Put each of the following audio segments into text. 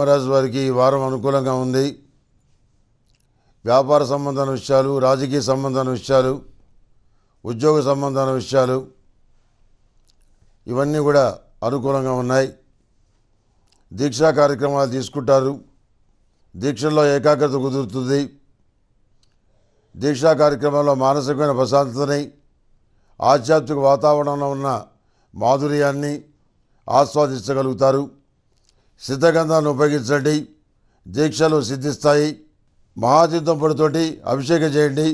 సింహరాజు వారికి ఈ వారం అనుకూలంగా ఉంది వ్యాపార సంబంధాన విషయాలు రాజకీయ సంబంధాన విషయాలు ఉద్యోగ సంబంధాన విషయాలు ఇవన్నీ కూడా అనుకూలంగా ఉన్నాయి దీక్షా కార్యక్రమాలు తీసుకుంటారు దీక్షల్లో ఏకాగ్రత కుదురుతుంది దీక్షా కార్యక్రమంలో మానసికమైన ప్రశాంతతని ఆధ్యాత్మిక వాతావరణంలో ఉన్న మాధుర్యాన్ని ఆస్వాదించగలుగుతారు సిద్ధగంధాన్ని ఉపయోగించండి దీక్షలు సిద్ధిస్తాయి మహాతీర్థం అభిషేకం చేయండి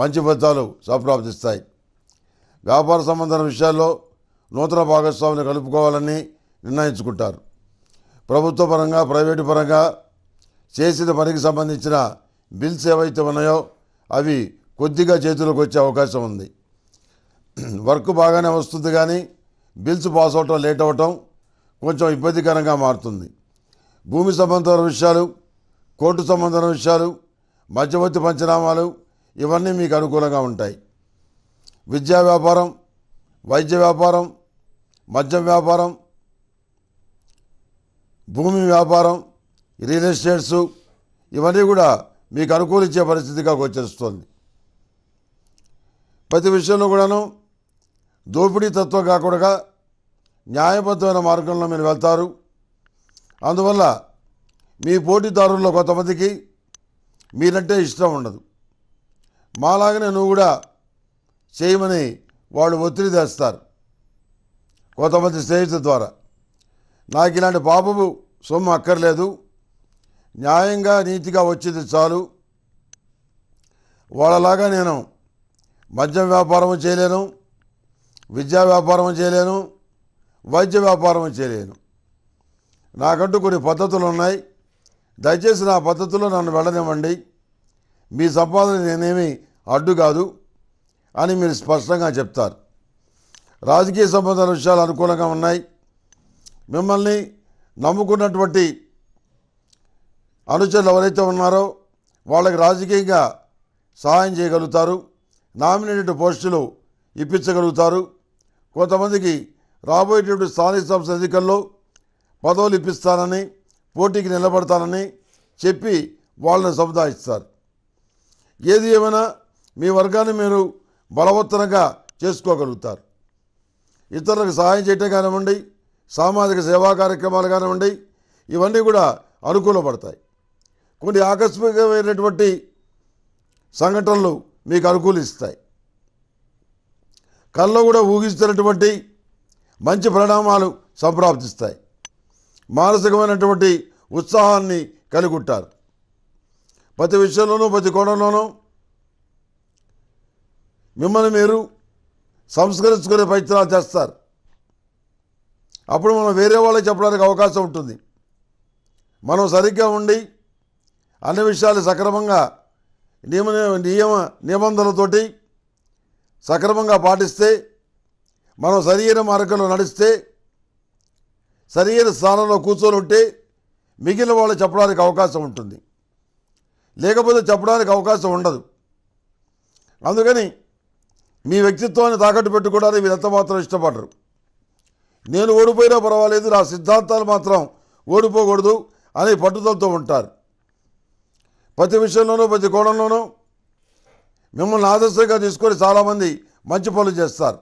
మంచి ఫలితాలు సప్రాప్తిస్తాయి వ్యాపార సంబంధమైన విషయాల్లో నూతన భాగస్వామిని కలుపుకోవాలని నిర్ణయించుకుంటారు ప్రభుత్వ పరంగా ప్రైవేటు పరంగా చేసిన పనికి సంబంధించిన బిల్స్ ఏవైతే ఉన్నాయో అవి కొద్దిగా చేతిలోకి వచ్చే అవకాశం ఉంది వర్క్ బాగానే వస్తుంది కానీ బిల్స్ పాస్ అవటం లేట్ అవటం కొంచెం ఇబ్బందికరంగా మారుతుంది భూమి సంబంధమైన విషయాలు కోర్టు సంబంధమైన విషయాలు మధ్యవర్తి పంచనామాలు ఇవన్నీ మీకు అనుకూలంగా ఉంటాయి విద్యా వ్యాపారం వైద్య వ్యాపారం మద్యం వ్యాపారం భూమి వ్యాపారం రియల్ ఎస్టేట్స్ ఇవన్నీ కూడా మీకు అనుకూలించే పరిస్థితిగా గోచరిస్తుంది ప్రతి విషయంలో కూడాను దోపిడీ తత్వం కాకుండా న్యాయబద్ధమైన మార్గంలో మీరు వెళ్తారు అందువల్ల మీ పోటీదారుల్లో కొంతమందికి మీరంటే ఇష్టం ఉండదు మాలాగనే నువ్వు కూడా చేయమని వాళ్ళు ఒత్తిడి తెస్తారు కొంతమంది స్నేహితుల ద్వారా నాకు ఇలాంటి పాపము సొమ్ము అక్కర్లేదు న్యాయంగా నీతిగా వచ్చేది చాలు వాళ్ళలాగా నేను మద్యం వ్యాపారం చేయలేను విద్యా వ్యాపారం చేయలేను వైద్య వ్యాపారం చేయలేను నాకంటూ కొన్ని పద్ధతులు ఉన్నాయి దయచేసి నా పద్ధతుల్లో నన్ను వెళ్ళనివ్వండి మీ సంపాదన నేనేమి అడ్డు కాదు అని మీరు స్పష్టంగా చెప్తారు రాజకీయ సంబంధాల విషయాలు అనుకూలంగా ఉన్నాయి మిమ్మల్ని నమ్ముకున్నటువంటి అనుచరులు ఎవరైతే ఉన్నారో వాళ్ళకి రాజకీయంగా సహాయం చేయగలుగుతారు నామినేటెడ్ పోస్టులు ఇప్పించగలుగుతారు కొంతమందికి రాబోయేటువంటి స్థానిక సంస్థ ఎన్నికల్లో పదవులు ఇప్పిస్తానని పోటీకి నిలబడతానని చెప్పి వాళ్ళని సముదాయిస్తారు ఏది ఏమైనా మీ వర్గాన్ని మీరు బలవత్తరంగా చేసుకోగలుగుతారు ఇతరులకు సహాయం చేయటం కానివ్వండి సామాజిక సేవా కార్యక్రమాలు కానివ్వండి ఇవన్నీ కూడా అనుకూలపడతాయి కొన్ని ఆకస్మికమైనటువంటి సంఘటనలు మీకు అనుకూలిస్తాయి కళ్ళు కూడా ఊహిస్తున్నటువంటి మంచి పరిణామాలు సంప్రాప్తిస్తాయి మానసికమైనటువంటి ఉత్సాహాన్ని కలిగుంటారు ప్రతి విషయంలోనూ ప్రతి కోణంలోనూ మిమ్మల్ని మీరు సంస్కరించుకునే ప్రయత్నాలు చేస్తారు అప్పుడు మనం వేరే వాళ్ళకి చెప్పడానికి అవకాశం ఉంటుంది మనం సరిగ్గా ఉండి అన్ని విషయాలు సక్రమంగా నియమ నియమ నిబంధనలతోటి సక్రమంగా పాటిస్తే మనం శరీరం మార్గంలో నడిస్తే శరీర స్థానంలో కూర్చొని ఉంటే మిగిలిన వాళ్ళు చెప్పడానికి అవకాశం ఉంటుంది లేకపోతే చెప్పడానికి అవకాశం ఉండదు అందుకని మీ వ్యక్తిత్వాన్ని తాకట్టు పెట్టుకోవడానికి మీరు ఎంత మాత్రం ఇష్టపడరు నేను ఓడిపోయినా పర్వాలేదు నా సిద్ధాంతాలు మాత్రం ఓడిపోకూడదు అనే పట్టుదలతో ఉంటారు ప్రతి విషయంలోనూ ప్రతి కోణంలోనూ మిమ్మల్ని ఆదర్శంగా తీసుకొని చాలామంది మంచి పనులు చేస్తారు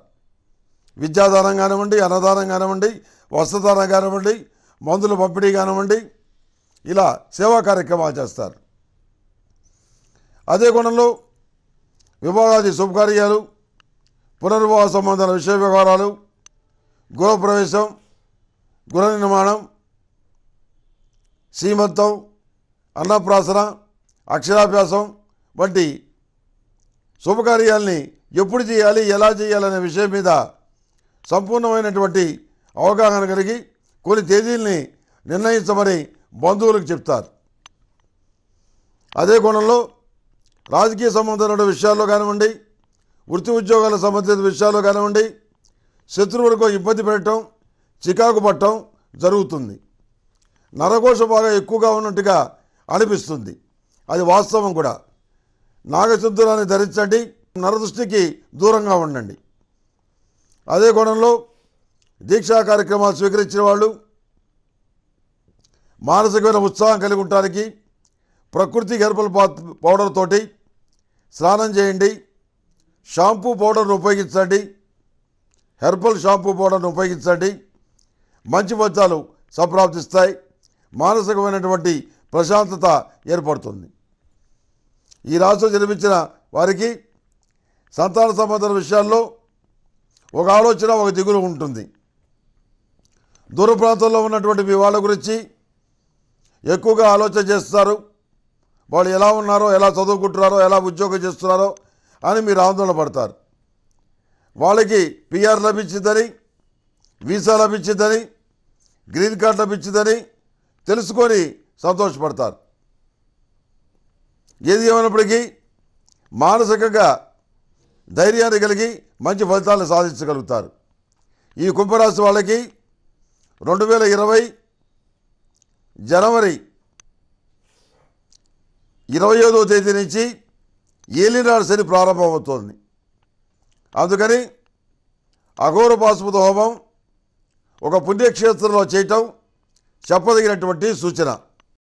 విద్యాదానం కానివ్వండి అన్నదానం కానివ్వండి వస్త్రదానం కానివ్వండి మందుల పంపిణీ కానివ్వండి ఇలా సేవా కార్యక్రమాలు చేస్తారు అదే కోణంలో విభాగాది శుభకార్యాలు పునర్వాహ సంబంధాల విషయ వ్యవహారాలు గృహప్రవేశం గృహ నిర్మాణం సీమంతం అన్నప్రాసన అక్షరాభ్యాసం వంటి శుభకార్యాలని ఎప్పుడు చేయాలి ఎలా చేయాలనే విషయం మీద సంపూర్ణమైనటువంటి అవగాహన కలిగి కొన్ని తేదీల్ని నిర్ణయించమని బంధువులకు చెప్తారు అదే కోణంలో రాజకీయ సంబంధమైన విషయాల్లో కానివ్వండి వృత్తి ఉద్యోగాలకు సంబంధించిన విషయాల్లో కానివ్వండి శత్రువులకు ఇబ్బంది పెట్టడం చికాకు పట్టడం జరుగుతుంది నరకోశ బాగా ఎక్కువగా ఉన్నట్టుగా అనిపిస్తుంది అది వాస్తవం కూడా నాగచంద్రాన్ని ధరించండి నరదృష్టికి దూరంగా ఉండండి అదే కోణంలో దీక్షా కార్యక్రమాలు స్వీకరించిన వాళ్ళు మానసికమైన ఉత్సాహం కలిగి ఉండటానికి ప్రకృతి హెర్బల్ పౌడర్ తోటి స్నానం చేయండి షాంపూ పౌడర్ను ఉపయోగించండి హెర్బల్ షాంపూ పౌడర్ను ఉపయోగించండి మంచి ఫలితాలు సంప్రాప్తిస్తాయి మానసికమైనటువంటి ప్రశాంతత ఏర్పడుతుంది ఈ రాష్ట్రం జన్మించిన వారికి సంతాన సంబంధాల విషయాల్లో ఒక ఆలోచన ఒక దిగులు ఉంటుంది దూర ప్రాంతంలో ఉన్నటువంటి వాళ్ళ గురించి ఎక్కువగా ఆలోచన చేస్తారు వాళ్ళు ఎలా ఉన్నారో ఎలా చదువుకుంటున్నారో ఎలా ఉద్యోగం చేస్తున్నారో అని మీరు ఆందోళన పడతారు వాళ్ళకి పిఆర్ లభించిందని వీసా లభించిందని గ్రీన్ కార్డ్ లభించిందని తెలుసుకొని సంతోషపడతారు ఏది ఏమైనప్పటికీ మానసికంగా ధైర్యాన్ని కలిగి మంచి ఫలితాలను సాధించగలుగుతారు ఈ కుంభరాశి వాళ్ళకి రెండు వేల ఇరవై జనవరి ఇరవై ఐదవ తేదీ నుంచి ఏలినాడు శని ప్రారంభమవుతోంది అందుకని అఘోర పాశుపతి హోమం ఒక పుణ్యక్షేత్రంలో చేయటం చెప్పదగినటువంటి సూచన